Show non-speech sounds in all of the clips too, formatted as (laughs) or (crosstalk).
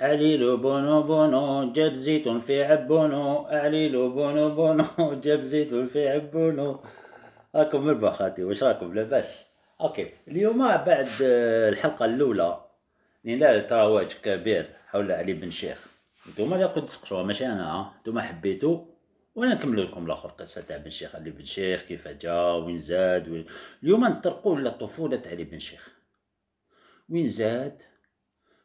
عليل بونو بونو جاب زيت في عبونو عليل بونو بونو جاب زيت في عبونو راكم مربع خاتي واش راكم لاباس اوكي اليوم بعد الحلقه الاولى ننال يعني رواج كبير حول علي بن شيخ نتوما اللي قد تسقسوها ماشي انا نتوما حبيتو وانا نكمل لكم الاخر قصه تاع بن شيخ علي بن شيخ كيف جا وين زاد وين اليوم نطرقوا للطفوله تاع علي بن شيخ وين زاد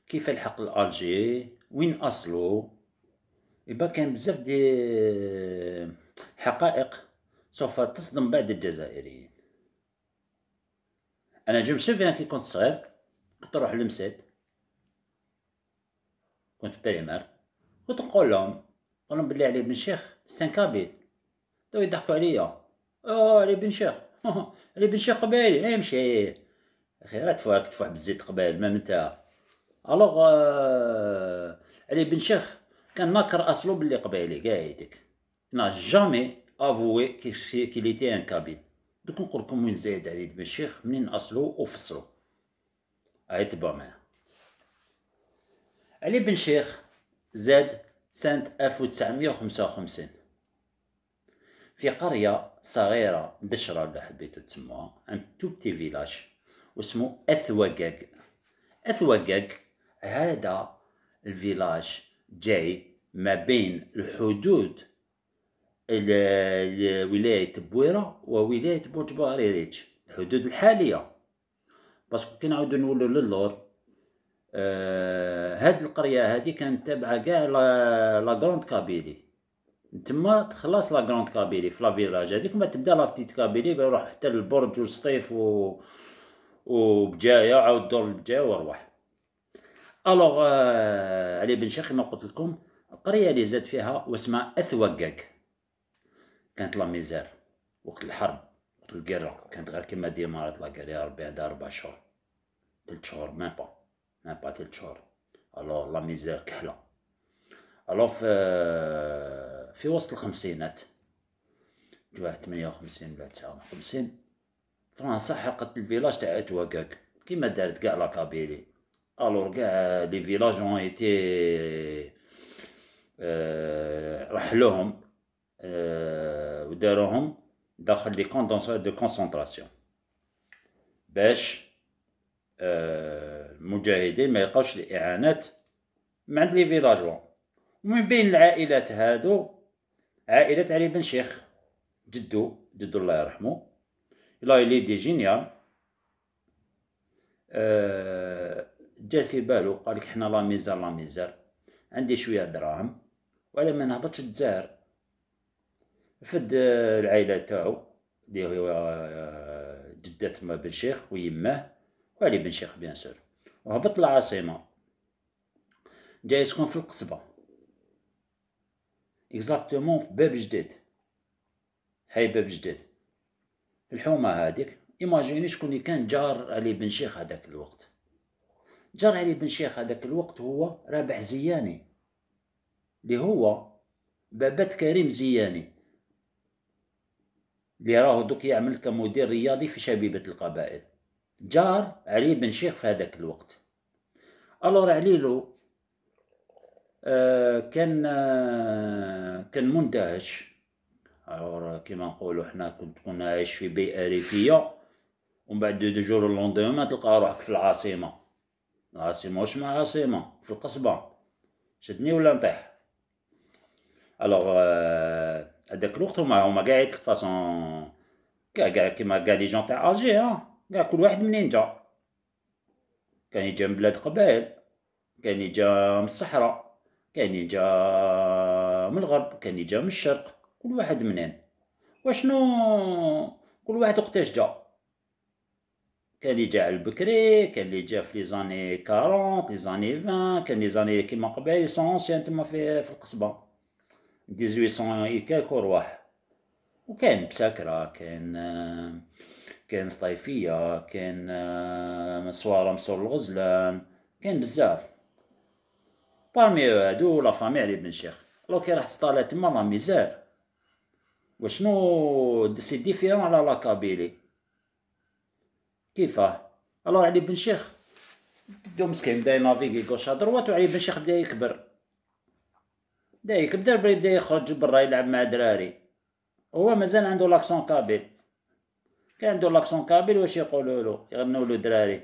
كيف لحق الالجي وين اصله يبقى كان بزاف دي حقائق سوف تصدم بعض الجزائريين انا جو مشيفيان كي كنت صغير كنت نروح لمسات كنت في كنت نقول لهم نقول لهم بلي علي بن شيخ سان كابيل تو يضحكوا عليا اه علي بن شيخ (laughs) علي بن شيخ قبايلي لا إيه، يمشي اخي راه تفوهك تفوح بالزيت قبايل ما نتا الوغ علي بن شيخ كان ناكر اصلو بلي قبايلي كاع هاديك نا جامي افوي كي ليتي ان كابيل دوك نقول لكم وين زايد علي بن شيخ منين اصلو وفصلو هاي تبع معاه علي بن شيخ زاد سنة 1955 في قرية صغيرة دشرة ولا حبيتو تسموها ان تو بتي فيلاج واسمو اثواكاك اثواكاك هذا الفيلاج جاي ما بين الحدود ولاية بويرة وولاية برج باريريج الحدود الحالية باسكو كي نعاودو نولو للور آه هاد القرية هادي كانت تابعة كاع لا غروند كابيلي تما تخلص لا غروند كابيلي في لا فيلاج هاديك ما تبدا لا بتيت كابيلي بروح حتى للبرج والسطيف و وبجاية عاود دور البجاية وروح الوغ علي بن شيخ كما قلت لكم القريه اللي زاد فيها واسمها اثوكاك كانت لا ميزير وقت الحرب وقت القرة كانت غير كيما ديمارات لا يا ربي عندها ربع شهور تلت شهور ميم با ميم با تلت شهور الوغ لا ميزير كحلة الوغ في في وسط الخمسينات جوا ثمانية وخمسين بعد تسعة وخمسين فرنسا حرقت الفيلاج تاع اتواكاك كيما دارت كاع لا كابيلي alors كاع لي فيلاج اون ايتي رحلوهم وداروهم داخل لي كوندونسور دو كونسونطراسيون باش المجاهدين ما يلقاوش الاعانات من عند لي فيلاج ومن بين العائلات هادو عائلة علي بن شيخ جدو جدو الله يرحمه لا لي دي جينيال أه جا في بالو قالك حنا لا ميزار لا ميزار عندي شويه دراهم ولا ما نهبطش الجزائر فد آه، العائله تاعو اللي هو آه، جدات ما بن شيخ ويماه وعلي بن شيخ بيان سور وهبط العاصمه جا يسكن في القصبه اكزاكتومون في باب جديد هاي باب جديد في الحومه هذيك ايماجيني شكون كان جار علي بن شيخ هذاك الوقت جار علي بن شيخ هذاك الوقت هو رابح زياني اللي هو بابات كريم زياني اللي راهو دوك يعمل كمدير رياضي في شبيبة القبائل جار علي بن شيخ في هذاك الوقت الور عليلو آه كان آه كان مندهش كيما نقولوا حنا كنت كنا عايش في بيئة ريفية ومن بعد دو جور لوندومان تلقى روحك في العاصمة عاصمة واش مع عاصمة في القصبة شدني ولا نطيح الوغ euh, هداك الوقت هما هما كاع فاصون كاع كاع كيما كاع لي جون تاع الجي ها كاع كل واحد منين جا كان يجا من بلاد قبائل كان يجا من الصحراء كان يجا من الغرب كان يجا من الشرق كل واحد منين وشنو كل واحد وقتاش جا كان اللي جا على البكري كان اللي جا في لي زاني 40 لي زاني 20 كان لي زاني كيما قبل سونسيان تما في في القصبه 1800 ايكالك ورواح وكان بساكرة كان كان صيفية كان آه، مسوارة مسور الغزلان كان بزاف بارمي هادو لا فامي علي بن شيخ لو كي راح تطالع تما لا ميزير وشنو سي ديفيرون على لا كابيلي كيفاه الو علي بن شيخ بدو مسكين بدا ينافيكي كوش دروات وعلي بن شيخ بدا يكبر بدا يكبر بدا يخرج برا يلعب مع دراري هو مازال عنده لاكسون كابيل كان عنده لاكسون كابيل واش يقولولو يغنولو دراري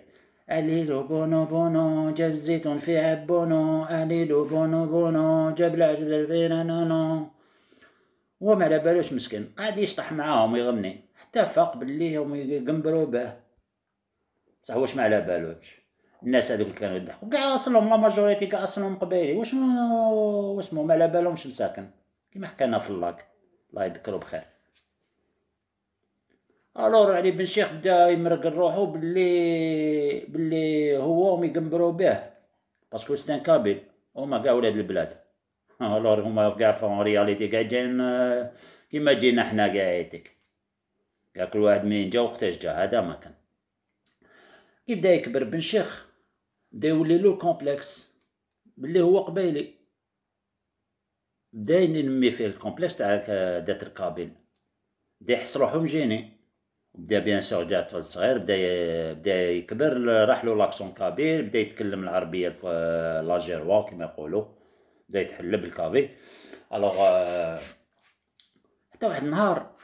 أليلو بونو بونو جاب الزيتون في عبونو أليلو بونو بونو جاب العجل الفينا نونو هو ما على بالوش مسكين قاعد يشطح معاهم ويغني حتى فاق بلي هم يقمبرو به بصح واش ما على بالوش الناس هذوك اللي كانوا يضحكوا كاع اصلهم لا ماجوريتي كاع اصلهم قبايلي واش واش ما على بالهمش مساكن كيما حكينا في اللاك الله يذكرو بخير الور علي بن شيخ بدا يمرق روحو باللي باللي هو هم يقمبروا به باسكو ستان كابيل هما كاع ولاد البلاد الور هما كاع فون رياليتي كاع جايين كيما جينا حنا كاع كاع كل واحد مين جا وقتاش جا هذا ما كان كيبدا يكبر بن شيخ بدا يولي له كومبلكس ملي هو قبيلي بدا ينمي فيه الكومبلكس تاع ذات القابل بدا يحس روحو مجيني بدا بيان سور جا طفل صغير بدا بدا يكبر راح له لاكسون كابيل بدا يتكلم العربيه لاجيروا كيما يقولوا بدا يتحل بالكافي الوغ حتى واحد النهار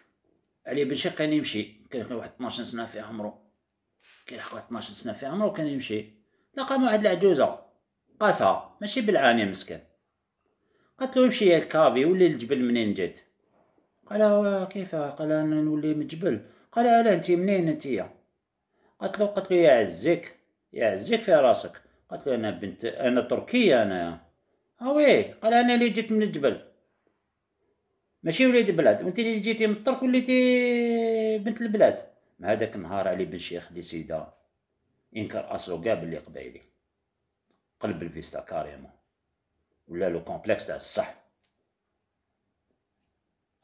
علي بن شيخ كان يمشي كان واحد 12 سنه في عمرو كيحقق 12 سنه في عمرو كان يمشي لقى واحد العجوزه قاسها ماشي بالعاني مسكين قالت له يمشي كافي ولي الجبل منين جيت قال اه، كيف قال انا نولي من الجبل قال اه، لا انت منين انت قالت له قالت له يا عزك يا عزك في راسك قالت له انا بنت انا تركيه انا اوي اه، قال انا اللي جيت من الجبل ماشي وليد بلاد وانت اللي جيتي من الترك وليتي بنت البلاد مع داك النهار علي بن شيخ ديسيدا ينكر اسو كاع بلي قبايلي قلب الفيستا كاريما ولا لو كومبلكس تاع الصح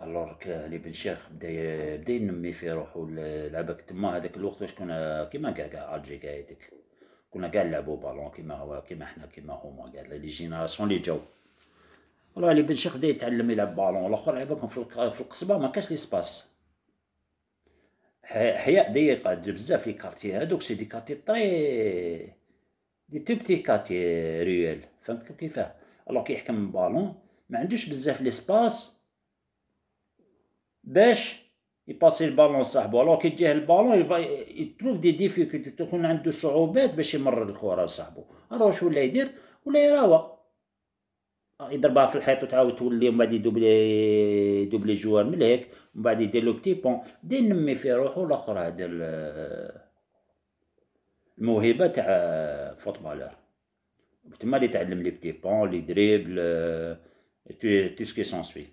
الوغ علي بن شيخ بدا بدا ينمي في روحو لعبك تما هذاك الوقت واش كنا كيما كاع كاع الجي كايتك كنا كاع نلعبو بالون كيما هو كيما حنا كيما هما كاع لي جينيراسيون لي جاو والله علي بن شيخ بدا يتعلم يلعب بالون الاخر لعبكم في القصبه ما كاش لي سباس حياء ضيقه بزاف لي كارتي هادوك سي دي كارتي طري دي تو بتي كارتي ريال فهمتكم كيفاه الوغ كيحكم بالون ما عندوش بزاف ليسباس باش يباسي البالون صاحبو الوغ كي تجيه البالون يتروف دي ديفيكولتي تكون عندو صعوبات باش يمرر الكره صاحبو الوغ واش ولا يدير ولا يراوغ يضربها آه، في الحيط وتعاود تولي ومن بعد يدوبلي يدوبلي جوار من هيك ومن بعد يدير لو بتي بون دي نمي في روحو الاخر هذا الموهبه تاع فوتبالور تما اللي تعلم لي بتي بون لي دريبل تو سكي سونسوي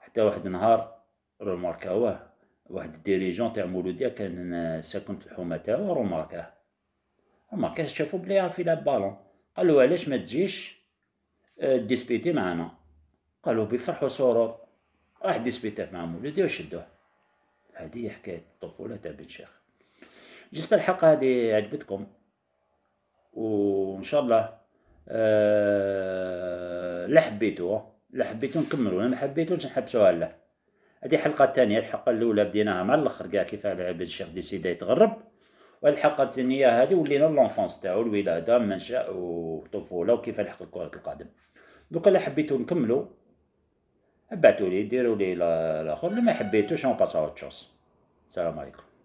حتى واحد النهار روماركاوه واحد الديريجون تاع مولوديا كان ساكن في الحومة تاعو روماركاه روماركاه شافو بلي في لا بالون قالو علاش ما تجيش آه، ديسبيتي معانا قالوا بفرح وسرور راح ديسبيتي مع مولودي وشدوه هذه هي حكاية الطفولة تاع بن شيخ جسم الحلقة هذه عجبتكم وإن شاء الله أه... لا حبيتوه لا حبيتو نكملو ما حبيتوش نحبسوها لا هذه الحلقة الثانية الحلقة الأولى بديناها مع الآخر كاع كيف بن شيخ ديسيدا يتغرب والحلقة الثانية هذه ولينا لونفونس تاعو الولادة منشأ وطفولة وكيف لحق كرة القدم دوكا الا حبيتو نكملو ابعتولي ديرولي لاخر اللي ما حبيتوش اون باس اوت السلام عليكم